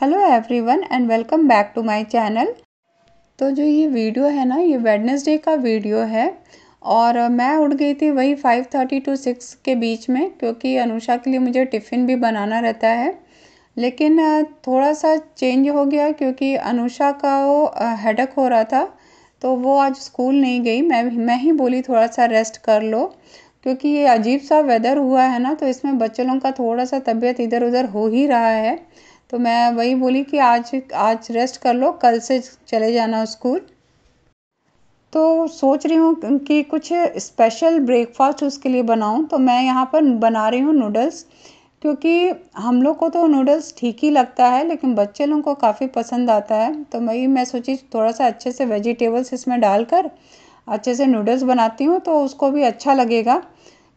hello everyone and welcome back to my channel तो जो ये वीडियो है ना ये वेडनेसडे का वीडियो है और मैं उठ गई थी वही फाइव थर्टी टू सिक्स के बीच में क्योंकि अनुषा के लिए मुझे टिफ़िन भी बनाना रहता है लेकिन थोड़ा सा चेंज हो गया क्योंकि अनुषा का वो हेडक हो रहा था तो वो आज स्कूल नहीं गई मैं मैं ही बोली थोड़ा सा रेस्ट कर लो क्योंकि ये अजीब सा वेदर हुआ है ना तो इसमें बच्चे लोगों का थोड़ा सा तबीयत इधर उधर हो ही रहा है तो मैं वही बोली कि आज आज रेस्ट कर लो कल से चले जाना स्कूल तो सोच रही हूँ कि कुछ स्पेशल ब्रेकफास्ट उसके लिए बनाऊँ तो मैं यहाँ पर बना रही हूँ नूडल्स क्योंकि हम लोग को तो नूडल्स ठीक ही लगता है लेकिन बच्चे लोगों को काफ़ी पसंद आता है तो वही मैं सोची थोड़ा सा अच्छे से वेजिटेबल्स इसमें डालकर अच्छे से नूडल्स बनाती हूँ तो उसको भी अच्छा लगेगा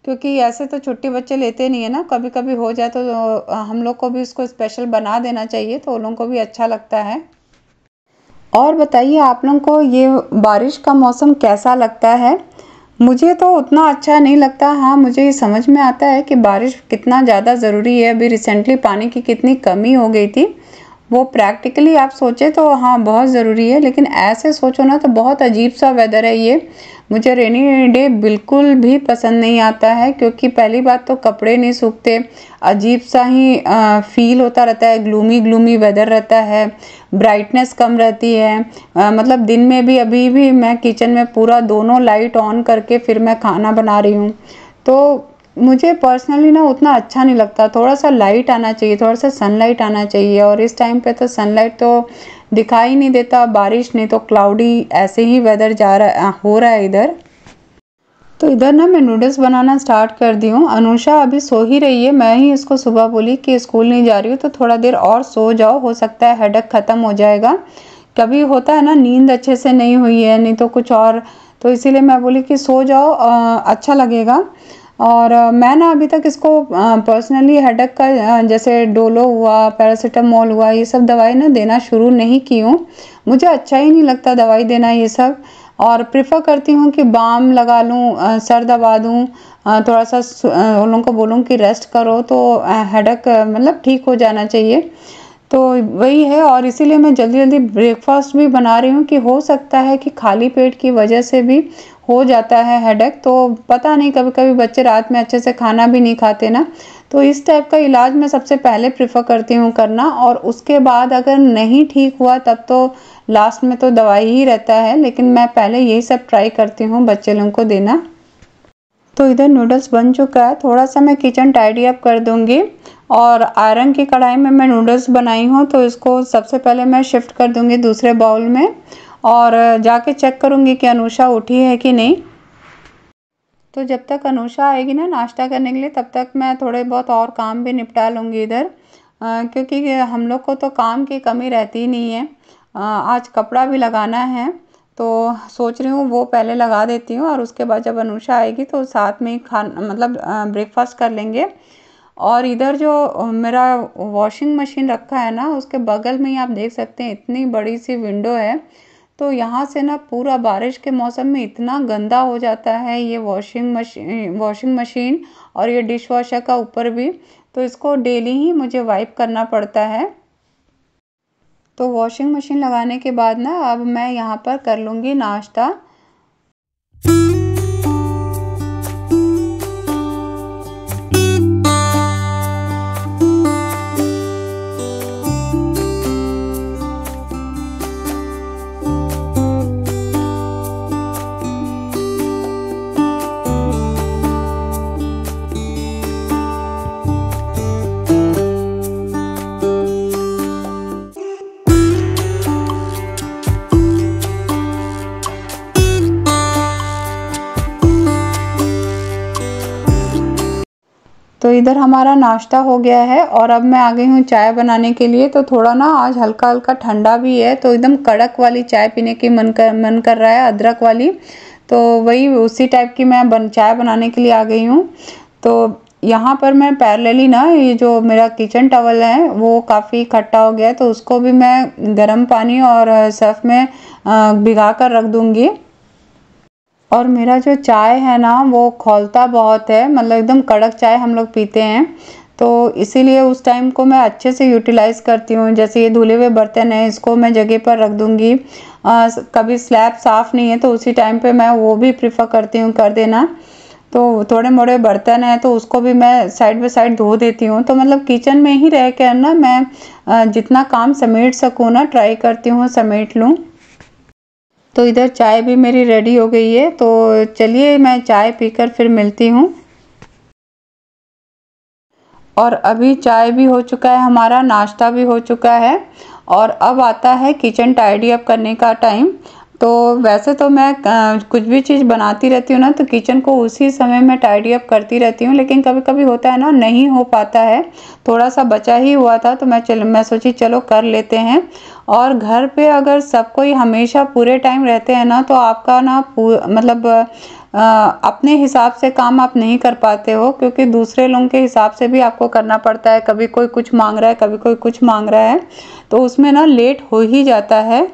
क्योंकि ऐसे तो छुट्टी बच्चे लेते नहीं है ना कभी कभी हो जाए तो हम लोग को भी उसको स्पेशल बना देना चाहिए तो उन लोगों को भी अच्छा लगता है और बताइए आप लोगों को ये बारिश का मौसम कैसा लगता है मुझे तो उतना अच्छा नहीं लगता हाँ मुझे ये समझ में आता है कि बारिश कितना ज़्यादा ज़रूरी है अभी रिसेंटली पानी की कितनी कमी हो गई थी वो प्रैक्टिकली आप सोचे तो हाँ बहुत ज़रूरी है लेकिन ऐसे सोचो ना तो बहुत अजीब सा वेदर है ये मुझे रेनी डे बिल्कुल भी पसंद नहीं आता है क्योंकि पहली बात तो कपड़े नहीं सूखते अजीब सा ही आ, फील होता रहता है ग्लूमी ग्लूमी वेदर रहता है ब्राइटनेस कम रहती है आ, मतलब दिन में भी अभी भी मैं किचन में पूरा दोनों लाइट ऑन करके फिर मैं खाना बना रही हूँ तो मुझे पर्सनली ना उतना अच्छा नहीं लगता थोड़ा सा लाइट आना चाहिए थोड़ा सा सनलाइट आना चाहिए और इस टाइम पे तो सनलाइट तो दिखाई नहीं देता बारिश नहीं तो क्लाउडी ऐसे ही वेदर जा रहा हो रहा है इधर तो इधर ना मैं नूडल्स बनाना स्टार्ट कर दी हूँ अनुषा अभी सो ही रही है मैं ही इसको सुबह बोली कि स्कूल नहीं जा रही हूँ तो थोड़ा देर और सो जाओ हो सकता है हेडक ख़त्म हो जाएगा कभी होता है ना नींद अच्छे से नहीं हुई है नहीं तो कुछ और तो इसीलिए मैं बोली कि सो जाओ आ, अच्छा लगेगा और मैं ना अभी तक इसको पर्सनली हेडक का जैसे डोलो हुआ पैरासीटामोल हुआ ये सब दवाई ना देना शुरू नहीं की हूँ मुझे अच्छा ही नहीं लगता दवाई देना ये सब और प्रेफर करती हूँ कि बाम लगा लूँ सर दबा दूँ थोड़ा सा उन लोगों को बोलूँ कि रेस्ट करो तो हेडक मतलब ठीक हो जाना चाहिए तो वही है और इसीलिए मैं जल्दी जल्दी ब्रेकफास्ट भी बना रही हूँ कि हो सकता है कि खाली पेट की वजह से भी हो जाता है हेडेक तो पता नहीं कभी कभी बच्चे रात में अच्छे से खाना भी नहीं खाते ना तो इस टाइप का इलाज मैं सबसे पहले प्रिफर करती हूँ करना और उसके बाद अगर नहीं ठीक हुआ तब तो लास्ट में तो दवाई ही रहता है लेकिन मैं पहले यही सब ट्राई करती हूँ बच्चे लोगों को देना तो इधर नूडल्स बन चुका है थोड़ा सा मैं किचन टाइडी अप कर दूँगी और आयरन की कढ़ाई में मैं नूडल्स बनाई हूँ तो इसको सबसे पहले मैं शिफ्ट कर दूँगी दूसरे बाउल में और जाके चेक करूँगी कि अनुषा उठी है कि नहीं तो जब तक अनुषा आएगी ना नाश्ता करने के लिए तब तक मैं थोड़े बहुत और काम भी निपटा लूँगी इधर क्योंकि हम लोग को तो काम की कमी रहती ही नहीं है आ, आज कपड़ा भी लगाना है तो सोच रही हूँ वो पहले लगा देती हूँ और उसके बाद जब अनुषा आएगी तो साथ में ही खाना मतलब ब्रेकफास्ट कर लेंगे और इधर जो मेरा वॉशिंग मशीन रखा है ना उसके बगल में ही आप देख सकते हैं इतनी बड़ी सी विंडो है तो यहाँ से ना पूरा बारिश के मौसम में इतना गंदा हो जाता है ये वॉशिंग मशीन वॉशिंग मशीन और ये डिश वॉशर का ऊपर भी तो इसको डेली ही मुझे वाइप करना पड़ता है तो वॉशिंग मशीन लगाने के बाद ना अब मैं यहाँ पर कर लूँगी नाश्ता इधर हमारा नाश्ता हो गया है और अब मैं आ गई हूँ चाय बनाने के लिए तो थोड़ा ना आज हल्का हल्का ठंडा भी है तो एकदम कड़क वाली चाय पीने की मन कर मन कर रहा है अदरक वाली तो वही उसी टाइप की मैं बन चाय बनाने के लिए आ गई हूँ तो यहाँ पर मैं पैरेलली ना ये जो मेरा किचन टवल है वो काफ़ी इकट्ठा हो गया है तो उसको भी मैं गर्म पानी और सर्फ में भिगा कर रख दूँगी और मेरा जो चाय है ना वो खोलता बहुत है मतलब एकदम कड़क चाय हम लोग पीते हैं तो इसीलिए उस टाइम को मैं अच्छे से यूटिलाइज़ करती हूँ जैसे ये धुले हुए बर्तन हैं इसको मैं जगह पर रख दूँगी कभी स्लैब साफ़ नहीं है तो उसी टाइम पे मैं वो भी प्रिफर करती हूँ कर देना तो थोड़े मोड़े बर्तन हैं तो उसको भी मैं साइड बाई साइड धो देती हूँ तो मतलब किचन में ही रह कर ना मैं जितना काम समेट सकूँ ना ट्राई करती हूँ समेट लूँ तो इधर चाय भी मेरी रेडी हो गई है तो चलिए मैं चाय पीकर फिर मिलती हूँ और अभी चाय भी हो चुका है हमारा नाश्ता भी हो चुका है और अब आता है किचन टाइडी अप करने का टाइम तो वैसे तो मैं कुछ भी चीज़ बनाती रहती हूँ ना तो किचन को उसी समय में टाइडी अप करती रहती हूँ लेकिन कभी कभी होता है ना नहीं हो पाता है थोड़ा सा बचा ही हुआ था तो मैं चल मैं सोची चलो कर लेते हैं और घर पे अगर सब कोई हमेशा पूरे टाइम रहते हैं ना तो आपका ना मतलब आ, अपने हिसाब से काम आप नहीं कर पाते हो क्योंकि दूसरे लोगों के हिसाब से भी आपको करना पड़ता है कभी कोई कुछ मांग रहा है कभी कोई कुछ मांग रहा है तो उसमें ना लेट हो ही जाता है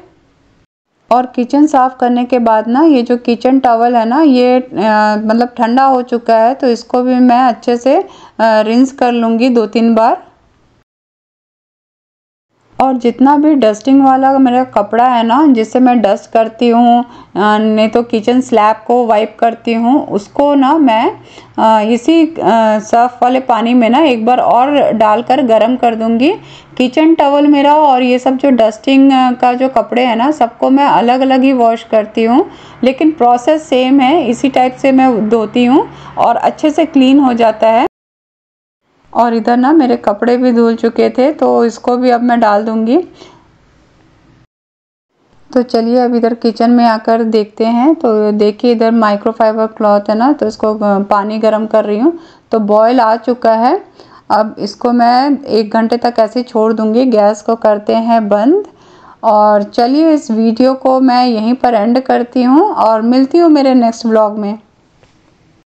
और किचन साफ़ करने के बाद ना ये जो किचन टॉवल है ना ये मतलब ठंडा हो चुका है तो इसको भी मैं अच्छे से रिंस कर लूँगी दो तीन बार और जितना भी डस्टिंग वाला मेरा कपड़ा है ना जिससे मैं डस्ट करती हूँ नहीं तो किचन स्लैब को वाइप करती हूँ उसको ना मैं इसी सर्फ वाले पानी में ना एक बार और डालकर गर्म कर दूँगी किचन टवल मेरा और ये सब जो डस्टिंग का जो कपड़े हैं ना सबको मैं अलग अलग ही वॉश करती हूँ लेकिन प्रोसेस सेम है इसी टाइप से मैं धोती हूँ और अच्छे से क्लीन हो जाता है और इधर ना मेरे कपड़े भी धुल चुके थे तो इसको भी अब मैं डाल दूँगी तो चलिए अब इधर किचन में आकर देखते हैं तो देखिए इधर माइक्रोफाइबर क्लॉथ है ना तो इसको पानी गर्म कर रही हूँ तो बॉयल आ चुका है अब इसको मैं एक घंटे तक ऐसे छोड़ दूँगी गैस को करते हैं बंद और चलिए इस वीडियो को मैं यहीं पर एंड करती हूँ और मिलती हूँ मेरे नेक्स्ट ब्लॉग में